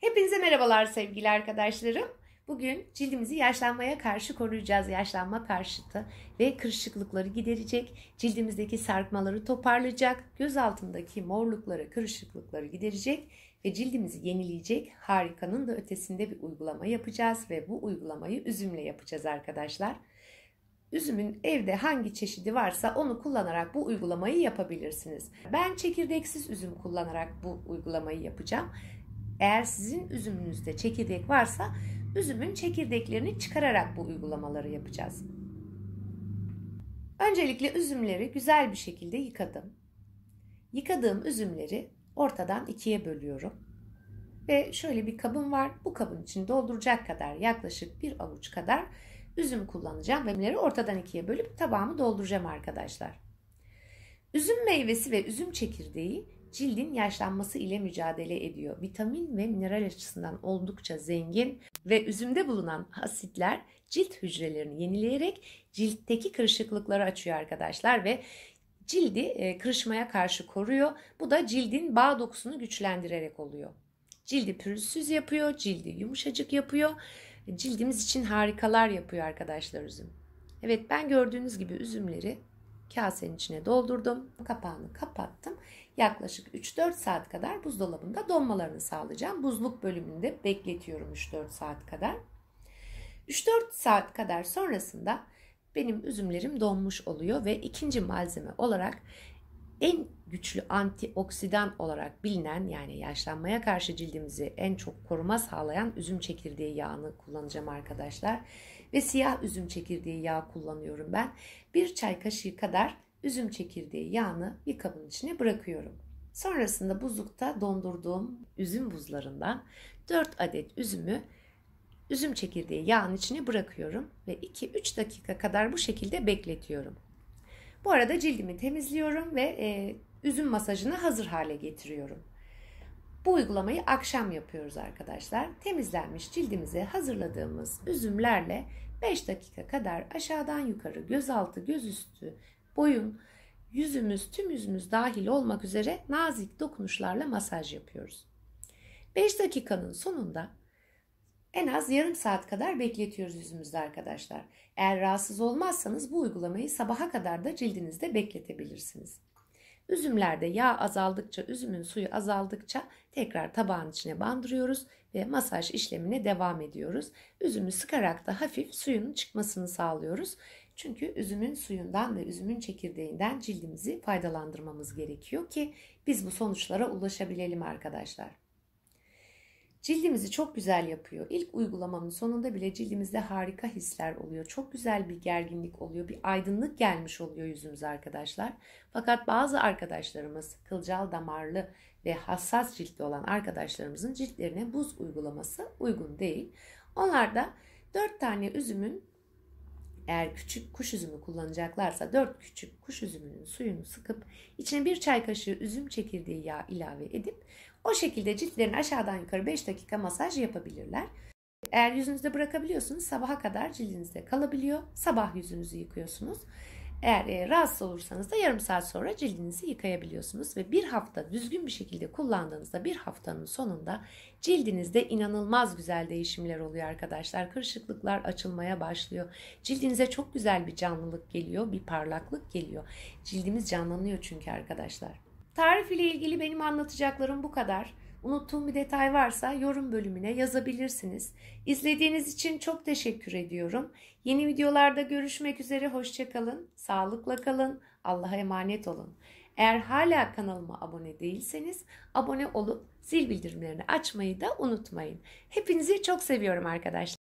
Hepinize merhabalar sevgili arkadaşlarım. Bugün cildimizi yaşlanmaya karşı koruyacağız. Yaşlanma karşıtı ve kırışıklıkları giderecek, cildimizdeki sarkmaları toparlayacak, göz altındaki morlukları, kırışıklıkları giderecek ve cildimizi yenileyecek harikanın da ötesinde bir uygulama yapacağız ve bu uygulamayı üzümle yapacağız arkadaşlar. Üzümün evde hangi çeşidi varsa onu kullanarak bu uygulamayı yapabilirsiniz. Ben çekirdeksiz üzüm kullanarak bu uygulamayı yapacağım. Eğer sizin üzümünüzde çekirdek varsa üzümün çekirdeklerini çıkararak bu uygulamaları yapacağız. Öncelikle üzümleri güzel bir şekilde yıkadım. Yıkadığım üzümleri ortadan ikiye bölüyorum. Ve şöyle bir kabım var. Bu kabın için dolduracak kadar yaklaşık bir avuç kadar üzüm kullanacağım. Ve bunları ortadan ikiye bölüp tabağımı dolduracağım arkadaşlar. Üzüm meyvesi ve üzüm çekirdeği cildin yaşlanması ile mücadele ediyor. Vitamin ve mineral açısından oldukça zengin ve üzümde bulunan asitler cilt hücrelerini yenileyerek ciltteki kırışıklıkları açıyor arkadaşlar ve cildi e, kırışmaya karşı koruyor. Bu da cildin bağ dokusunu güçlendirerek oluyor. Cildi pürüzsüz yapıyor, cildi yumuşacık yapıyor. Cildimiz için harikalar yapıyor arkadaşlar üzüm. Evet ben gördüğünüz gibi üzümleri kasenin içine doldurdum. Kapağını kapattım. Yaklaşık 3-4 saat kadar buzdolabında donmalarını sağlayacağım. Buzluk bölümünde bekletiyorum 3-4 saat kadar. 3-4 saat kadar sonrasında benim üzümlerim donmuş oluyor ve ikinci malzeme olarak en güçlü antioksidan olarak bilinen yani yaşlanmaya karşı cildimizi en çok koruma sağlayan üzüm çekirdeği yağını kullanacağım arkadaşlar ve siyah üzüm çekirdeği yağı kullanıyorum ben. Bir çay kaşığı kadar üzüm çekirdeği yağını bir kabın içine bırakıyorum. Sonrasında buzlukta dondurduğum üzüm buzlarından 4 adet üzümü üzüm çekirdeği yağın içine bırakıyorum ve 2-3 dakika kadar bu şekilde bekletiyorum. Bu arada cildimi temizliyorum ve e, üzüm masajını hazır hale getiriyorum. Bu uygulamayı akşam yapıyoruz arkadaşlar. Temizlenmiş cildimize hazırladığımız üzümlerle 5 dakika kadar aşağıdan yukarı gözaltı, gözüstü, boyun, yüzümüz, tüm yüzümüz dahil olmak üzere nazik dokunuşlarla masaj yapıyoruz. 5 dakikanın sonunda en az yarım saat kadar bekletiyoruz yüzümüzde arkadaşlar. Eğer rahatsız olmazsanız bu uygulamayı sabaha kadar da cildinizde bekletebilirsiniz. Üzümlerde yağ azaldıkça, üzümün suyu azaldıkça tekrar tabağın içine bandırıyoruz ve masaj işlemine devam ediyoruz. Üzümü sıkarak da hafif suyunun çıkmasını sağlıyoruz. Çünkü üzümün suyundan ve üzümün çekirdeğinden cildimizi faydalandırmamız gerekiyor ki biz bu sonuçlara ulaşabilelim arkadaşlar. Cildimizi çok güzel yapıyor. İlk uygulamanın sonunda bile cildimizde harika hisler oluyor. Çok güzel bir gerginlik oluyor. Bir aydınlık gelmiş oluyor yüzümüze arkadaşlar. Fakat bazı arkadaşlarımız kılcal damarlı ve hassas ciltli olan arkadaşlarımızın ciltlerine buz uygulaması uygun değil. Onlar da 4 tane üzümün eğer küçük kuş üzümü kullanacaklarsa 4 küçük kuş üzümünün suyunu sıkıp içine bir çay kaşığı üzüm çekirdeği yağı ilave edip o şekilde ciltlerini aşağıdan yukarı 5 dakika masaj yapabilirler. Eğer yüzünüzde bırakabiliyorsunuz sabaha kadar cildinizde kalabiliyor. Sabah yüzünüzü yıkıyorsunuz. Eğer e, rahatsız olursanız da yarım saat sonra cildinizi yıkayabiliyorsunuz ve bir hafta düzgün bir şekilde kullandığınızda bir haftanın sonunda cildinizde inanılmaz güzel değişimler oluyor arkadaşlar. Kırışıklıklar açılmaya başlıyor. Cildinize çok güzel bir canlılık geliyor, bir parlaklık geliyor. Cildimiz canlanıyor çünkü arkadaşlar. Tarif ile ilgili benim anlatacaklarım bu kadar. Unuttuğum bir detay varsa yorum bölümüne yazabilirsiniz. İzlediğiniz için çok teşekkür ediyorum. Yeni videolarda görüşmek üzere. Hoşçakalın, sağlıkla kalın, Allah'a emanet olun. Eğer hala kanalıma abone değilseniz abone olup zil bildirimlerini açmayı da unutmayın. Hepinizi çok seviyorum arkadaşlar.